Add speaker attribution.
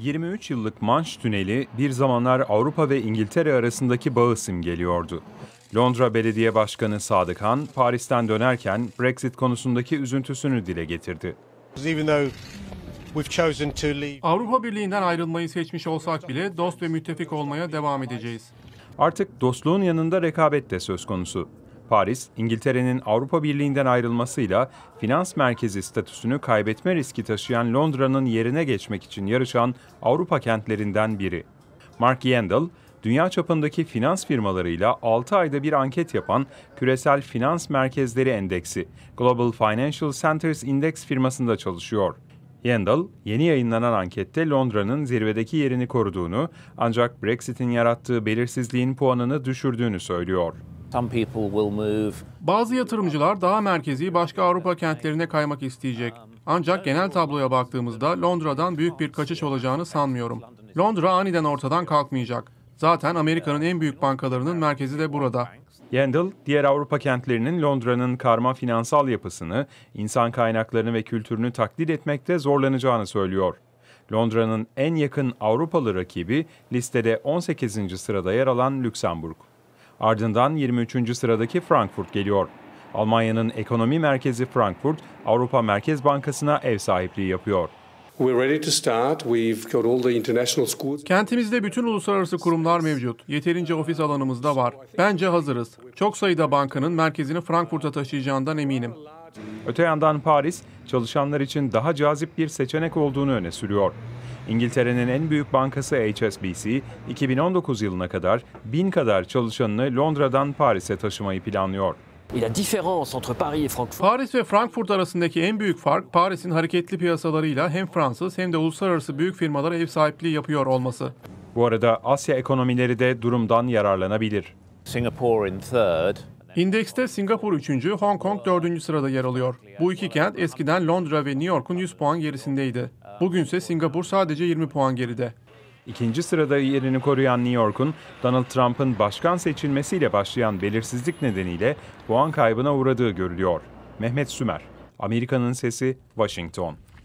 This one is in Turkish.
Speaker 1: 23 yıllık Manş Tüneli bir zamanlar Avrupa ve İngiltere arasındaki bağı simgeliyordu. Londra Belediye Başkanı Sadık Han, Paris'ten dönerken Brexit konusundaki üzüntüsünü dile getirdi. Avrupa Birliği'nden ayrılmayı seçmiş olsak bile dost ve müttefik olmaya devam edeceğiz. Artık dostluğun yanında rekabet de söz konusu. Paris, İngiltere'nin Avrupa Birliği'nden ayrılmasıyla finans merkezi statüsünü kaybetme riski taşıyan Londra'nın yerine geçmek için yarışan Avrupa kentlerinden biri. Mark Yandel, dünya çapındaki finans firmalarıyla 6 ayda bir anket yapan Küresel Finans Merkezleri Endeksi, Global Financial Centers Index firmasında çalışıyor. Yandel, yeni yayınlanan ankette Londra'nın zirvedeki yerini koruduğunu ancak Brexit'in yarattığı belirsizliğin puanını düşürdüğünü söylüyor. Bazı yatırımcılar daha merkezi başka
Speaker 2: Avrupa kentlerine kaymak isteyecek. Ancak genel tabloya baktığımızda Londra'dan büyük bir kaçış olacağını sanmıyorum. Londra aniden ortadan kalkmayacak. Zaten Amerika'nın en büyük bankalarının merkezi de burada.
Speaker 1: Yandel, diğer Avrupa kentlerinin Londra'nın karma finansal yapısını, insan kaynaklarını ve kültürünü taklit etmekte zorlanacağını söylüyor. Londra'nın en yakın Avrupalı rakibi listede 18. sırada yer alan Lüksemburg. Ardından 23. sıradaki Frankfurt geliyor. Almanya'nın ekonomi merkezi Frankfurt, Avrupa Merkez Bankası'na ev sahipliği yapıyor.
Speaker 2: Kentimizde bütün uluslararası kurumlar mevcut. Yeterince ofis alanımız da var. Bence hazırız. Çok sayıda bankanın merkezini Frankfurt'a taşıyacağından eminim.
Speaker 1: Öte yandan Paris, çalışanlar için daha cazip bir seçenek olduğunu öne sürüyor. İngiltere'nin en büyük bankası HSBC, 2019 yılına kadar bin kadar çalışanını Londra'dan Paris'e taşımayı planlıyor. Paris ve
Speaker 2: Frankfurt arasındaki en büyük fark Paris'in hareketli piyasalarıyla hem Fransız hem de uluslararası büyük firmalara ev sahipliği yapıyor olması.
Speaker 1: Bu arada Asya ekonomileri de durumdan yararlanabilir.
Speaker 2: Singapore in third, İndekste Singapur 3. Hong Kong 4. sırada yer alıyor. Bu iki kent eskiden Londra ve New York'un 100 puan gerisindeydi. Bugünse Singapur sadece
Speaker 1: 20 puan geride. İkinci sırada yerini koruyan New York'un Donald Trump'ın başkan seçilmesiyle başlayan belirsizlik nedeniyle puan kaybına uğradığı görülüyor. Mehmet Sümer, Amerika'nın Sesi, Washington.